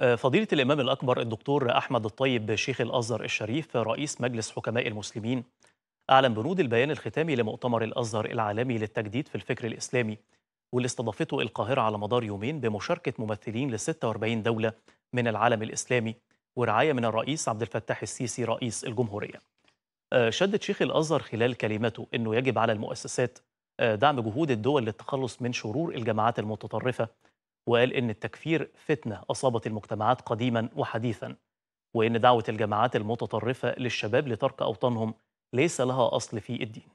آه، فضيلة الإمام الأكبر الدكتور أحمد الطيب شيخ الأزهر الشريف رئيس مجلس حكماء المسلمين أعلن بنود البيان الختامي لمؤتمر الأزهر العالمي للتجديد في الفكر الإسلامي واللي استضافته القاهرة على مدار يومين بمشاركة ممثلين ل 46 دولة من العالم الإسلامي ورعاية من الرئيس عبد الفتاح السيسي رئيس الجمهورية آه، شدد شيخ الأزهر خلال كلمته أنه يجب على المؤسسات آه، دعم جهود الدول للتخلص من شرور الجماعات المتطرفة وقال إن التكفير فتنة أصابت المجتمعات قديما وحديثا وإن دعوة الجماعات المتطرفة للشباب لترك أوطانهم ليس لها أصل في الدين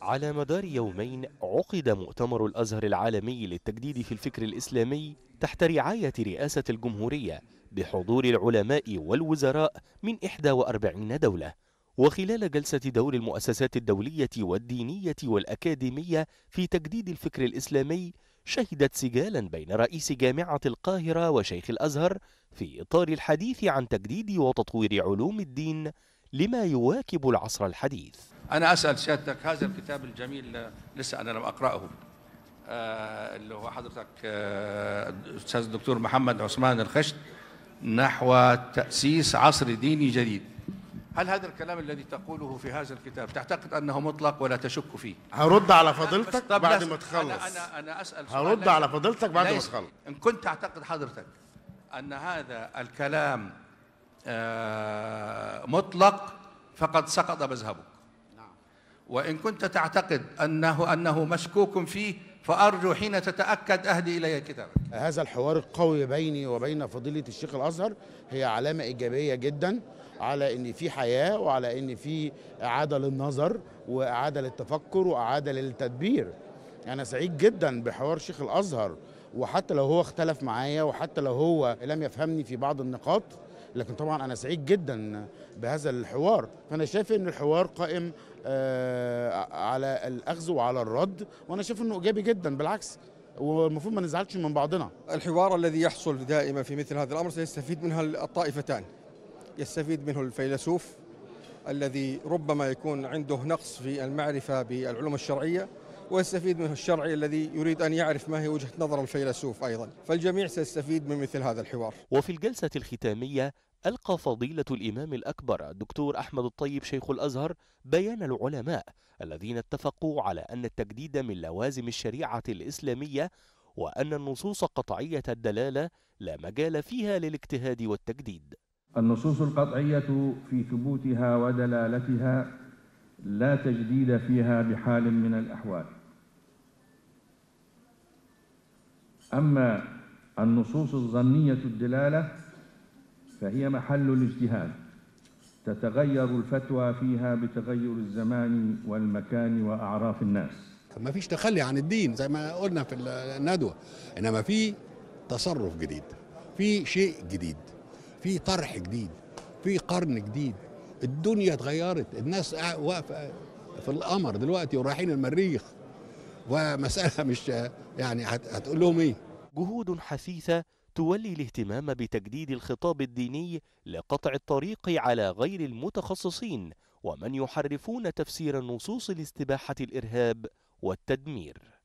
على مدار يومين عقد مؤتمر الأزهر العالمي للتجديد في الفكر الإسلامي تحت رعاية رئاسة الجمهورية بحضور العلماء والوزراء من 41 دولة وخلال جلسة دور المؤسسات الدولية والدينية والأكاديمية في تجديد الفكر الإسلامي شهدت سجالا بين رئيس جامعة القاهرة وشيخ الأزهر في إطار الحديث عن تجديد وتطوير علوم الدين لما يواكب العصر الحديث أنا أسأل سيادتك هذا الكتاب الجميل لسه أنا لم أقرأه آه، اللي هو حضرتك الأستاذ آه، الدكتور محمد عثمان الخشت نحو تأسيس عصر ديني جديد هل هذا الكلام الذي تقوله في هذا الكتاب تعتقد انه مطلق ولا تشك فيه؟ هرد على فضيلتك بعد ما تخلص انا انا, أنا اسال سؤال هرد على فضيلتك بعد ما تخلص ان كنت تعتقد حضرتك ان هذا الكلام آه، مطلق فقد سقط مذهبك نعم. وان كنت تعتقد انه انه مشكوك فيه فأرجو حين تتأكد أهدي إلي كتابك هذا الحوار القوي بيني وبين فضيلة الشيخ الأزهر هي علامة إيجابية جدا على ان في حياه وعلى ان في اعاده للنظر واعاده للتفكر واعاده للتدبير انا سعيد جدا بحوار شيخ الازهر وحتى لو هو اختلف معايا وحتى لو هو لم يفهمني في بعض النقاط لكن طبعا انا سعيد جدا بهذا الحوار فانا شايف ان الحوار قائم آه، على الاخذ وعلى الرد وانا شايف انه ايجابي جدا بالعكس والمفروض ما نزعلش من بعضنا الحوار الذي يحصل دائما في مثل هذا الامر سيستفيد منها الطائفتان يستفيد منه الفيلسوف الذي ربما يكون عنده نقص في المعرفه بالعلوم الشرعيه ويستفيد منه الشرعي الذي يريد أن يعرف ما هي وجهة نظر الفيلسوف أيضا فالجميع سيستفيد من مثل هذا الحوار وفي الجلسة الختامية ألقى فضيلة الإمام الأكبر الدكتور أحمد الطيب شيخ الأزهر بيان العلماء الذين اتفقوا على أن التجديد من لوازم الشريعة الإسلامية وأن النصوص قطعية الدلالة لا مجال فيها للاجتهاد والتجديد النصوص القطعية في ثبوتها ودلالتها لا تجديد فيها بحال من الأحوال أما النصوص الظنية الدلالة فهي محل الاجتهاد تتغير الفتوى فيها بتغير الزمان والمكان وأعراف الناس ما فيش تخلي عن الدين زي ما قلنا في الندوة إنما في تصرف جديد في شيء جديد في طرح جديد في قرن جديد الدنيا اتغيرت الناس واقفة في القمر دلوقتي ورايحين المريخ ومسألة مش يعني هتقول لهم إيه جهود حثيثة تولي الاهتمام بتجديد الخطاب الديني لقطع الطريق على غير المتخصصين ومن يحرفون تفسير النصوص لاستباحة الإرهاب والتدمير